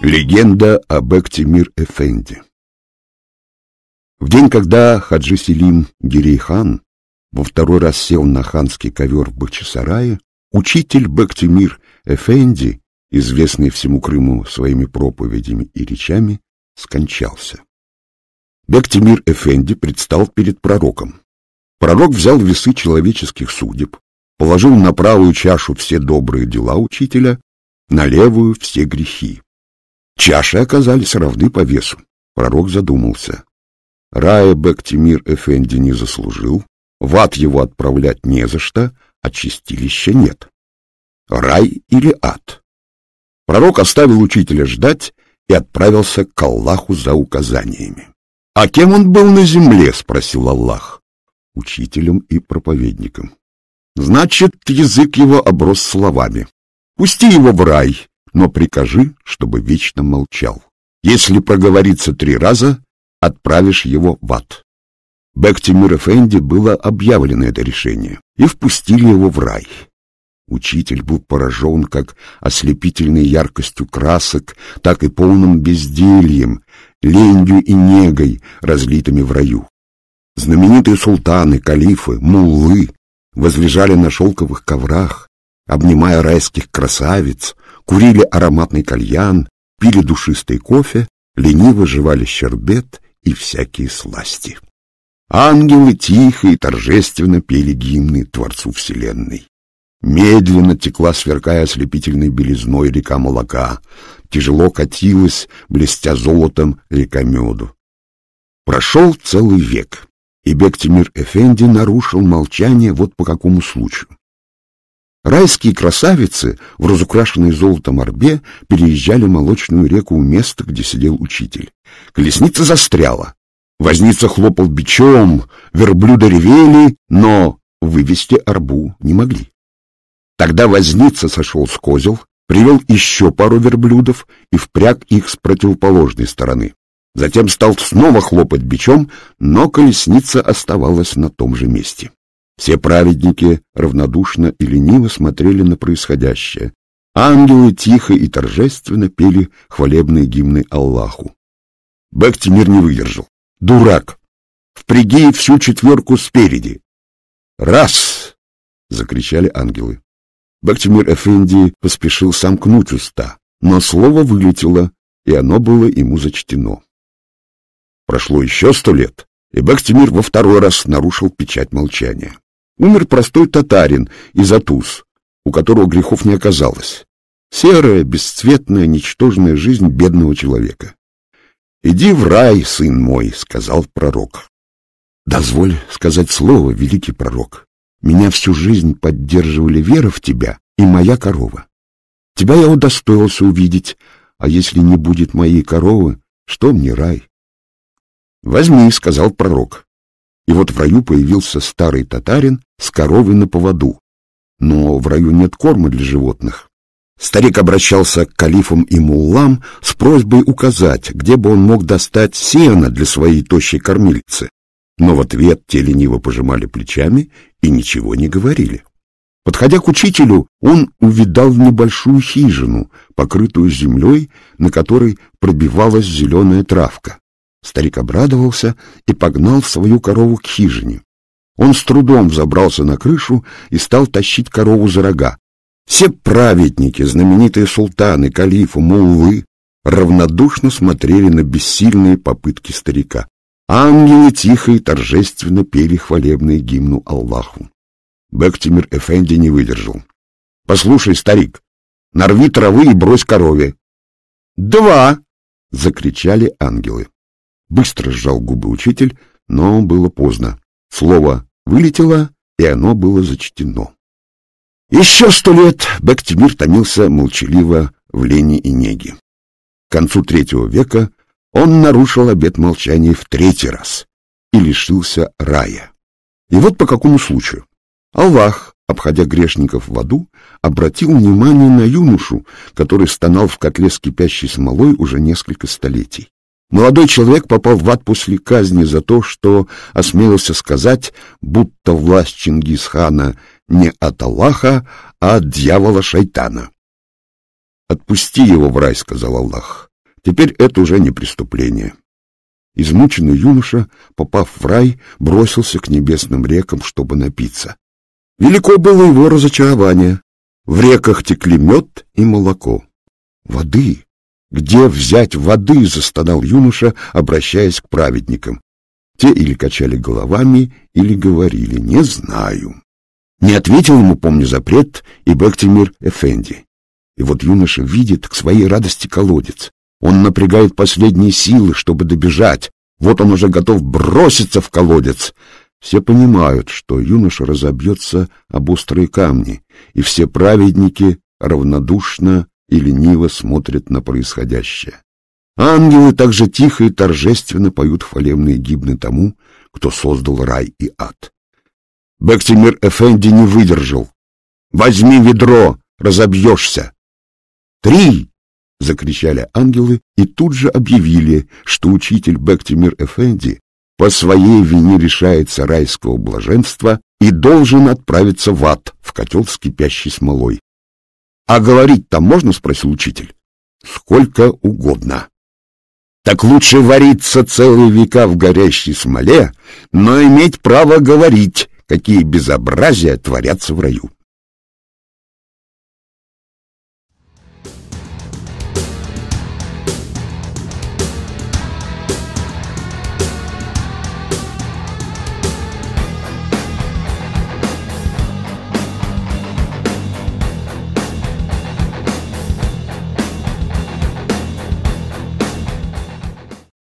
Легенда об Эктимир Эфенди В день, когда Хаджи Селим Гирейхан во второй раз сел на ханский ковер в Бахчисарае, учитель Бактимир Эфенди, известный всему Крыму своими проповедями и речами, скончался. Бектимир Эфенди предстал перед пророком. Пророк взял весы человеческих судеб, положил на правую чашу все добрые дела учителя, на левую все грехи. Чаши оказались равны по весу. Пророк задумался. Рая Бектимир Эфенди не заслужил, в ад его отправлять не за что, а чистилища нет. Рай или ад? Пророк оставил учителя ждать и отправился к Аллаху за указаниями. «А кем он был на земле?» — спросил Аллах. «Учителем и проповедником». «Значит, язык его оброс словами. Пусти его в рай, но прикажи, чтобы вечно молчал. Если проговорится три раза, отправишь его в ад. Бектимир Эфенди было объявлено это решение, и впустили его в рай. Учитель был поражен как ослепительной яркостью красок, так и полным бездельем, ленью и негой, разлитыми в раю. Знаменитые султаны, калифы, муллы возлежали на шелковых коврах, обнимая райских красавиц, курили ароматный кальян, пили душистый кофе, лениво жевали щербет и всякие сласти. Ангелы тихо и торжественно пели гимны Творцу Вселенной. Медленно текла, сверкая ослепительной белизной река молока, тяжело катилась, блестя золотом река меду. Прошел целый век, и Бектимир Эфенди нарушил молчание вот по какому случаю. Райские красавицы в разукрашенной золотом орбе переезжали молочную реку у места, где сидел учитель. Колесница застряла. Возница хлопал бичом, верблюда ревели, но вывести арбу не могли. Тогда возница сошел с козел, привел еще пару верблюдов и впряг их с противоположной стороны. Затем стал снова хлопать бичом, но колесница оставалась на том же месте. Все праведники равнодушно и лениво смотрели на происходящее. Ангелы тихо и торжественно пели хвалебные гимны Аллаху. Бектимир не выдержал. «Дурак! Впряги всю четверку спереди!» «Раз!» — закричали ангелы. Бактимир Эфенди поспешил сомкнуть уста, но слово вылетело, и оно было ему зачтено. Прошло еще сто лет, и Бактимир во второй раз нарушил печать молчания умер простой татарин из Атус, у которого грехов не оказалось. Серая, бесцветная, ничтожная жизнь бедного человека. «Иди в рай, сын мой», — сказал пророк. «Дозволь сказать слово, великий пророк. Меня всю жизнь поддерживали вера в тебя и моя корова. Тебя я удостоился увидеть, а если не будет моей коровы, что мне рай?» «Возьми», — сказал пророк. И вот в раю появился старый татарин с коровой на поводу. Но в раю нет корма для животных. Старик обращался к калифам и муллам с просьбой указать, где бы он мог достать сено для своей тощей кормильцы. Но в ответ те лениво пожимали плечами и ничего не говорили. Подходя к учителю, он увидал небольшую хижину, покрытую землей, на которой пробивалась зеленая травка. Старик обрадовался и погнал свою корову к хижине. Он с трудом взобрался на крышу и стал тащить корову за рога. Все праведники, знаменитые султаны, калифы, муллы равнодушно смотрели на бессильные попытки старика. Ангелы тихо и торжественно пели хвалебные гимну Аллаху. Бектимир Эфенди не выдержал. — Послушай, старик, нарви травы и брось корове. «Два!» — закричали ангелы. Быстро сжал губы учитель, но было поздно. Слово вылетело, и оно было зачтено. Еще сто лет Бектимир томился молчаливо в лени и неге. К концу третьего века он нарушил обет молчания в третий раз и лишился рая. И вот по какому случаю. Аллах, обходя грешников в аду, обратил внимание на юношу, который стонал в котле с кипящей смолой уже несколько столетий. Молодой человек попал в ад после казни за то, что осмелился сказать, будто власть Чингисхана не от Аллаха, а от дьявола шайтана. «Отпусти его в рай», — сказал Аллах. «Теперь это уже не преступление». Измученный юноша, попав в рай, бросился к небесным рекам, чтобы напиться. Велико было его разочарование. В реках текли мед и молоко. Воды «Где взять воды?» — застонал юноша, обращаясь к праведникам. Те или качали головами, или говорили «не знаю». Не ответил ему, помню, запрет и Бектимир Эфенди. И вот юноша видит к своей радости колодец. Он напрягает последние силы, чтобы добежать. Вот он уже готов броситься в колодец. Все понимают, что юноша разобьется об острые камни, и все праведники равнодушно и лениво смотрят на происходящее. Ангелы также тихо и торжественно поют хвалебные гибны тому, кто создал рай и ад. Бектимир Эфенди не выдержал. «Возьми ведро, разобьешься!» «Три!» — закричали ангелы и тут же объявили, что учитель Бектимир Эфенди по своей вине решается райского блаженства и должен отправиться в ад в котел с кипящей смолой, а говорить-то можно, спросил учитель. Сколько угодно. Так лучше вариться целые века в горящей смоле, но иметь право говорить, какие безобразия творятся в раю.